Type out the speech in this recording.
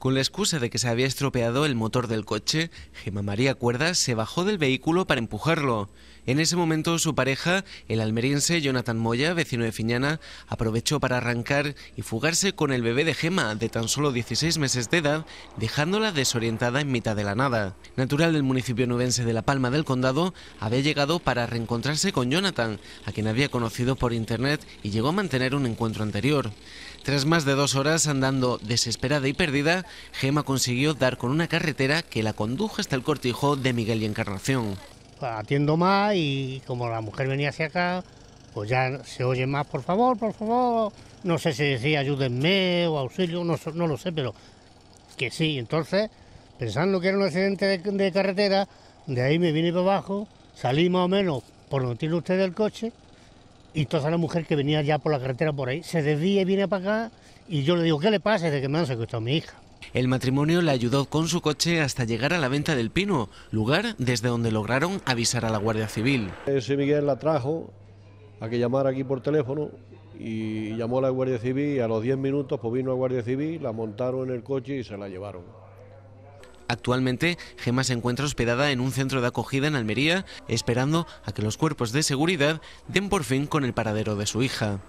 Con la excusa de que se había estropeado el motor del coche, Gemma María cuerdas se bajó del vehículo para empujarlo. En ese momento su pareja, el almeriense Jonathan Moya, vecino de Fiñana, aprovechó para arrancar y fugarse con el bebé de Gema, de tan solo 16 meses de edad, dejándola desorientada en mitad de la nada. Natural del municipio nubense de La Palma del Condado, había llegado para reencontrarse con Jonathan, a quien había conocido por internet y llegó a mantener un encuentro anterior. Tras más de dos horas andando desesperada y perdida, Gema consiguió dar con una carretera que la condujo hasta el cortijo de Miguel y Encarnación. Pues atiendo más y como la mujer venía hacia acá, pues ya se oye más, por favor, por favor. No sé si decía ayúdenme o auxilio, no, lo sé, pero que sí. Entonces, pensando que era un accidente de, carretera, de ahí me vine para abajo, salí más o menos por donde tiene usted el coche, y toda la mujer que venía ya por la carretera por ahí se desvía y viene para acá, y yo le digo, ¿qué le pasa? De que me han secuestrado a mi hija. El matrimonio la ayudó con su coche hasta llegar a la venta del Pino, lugar desde donde lograron avisar a la Guardia Civil. Ese Miguel la trajo a que llamara aquí por teléfono y llamó a la Guardia Civil y a los 10 minutos pues vino la Guardia Civil, la montaron en el coche y se la llevaron. Actualmente, Gema se encuentra hospedada en un centro de acogida en Almería, esperando a que los cuerpos de seguridad den por fin con el paradero de su hija.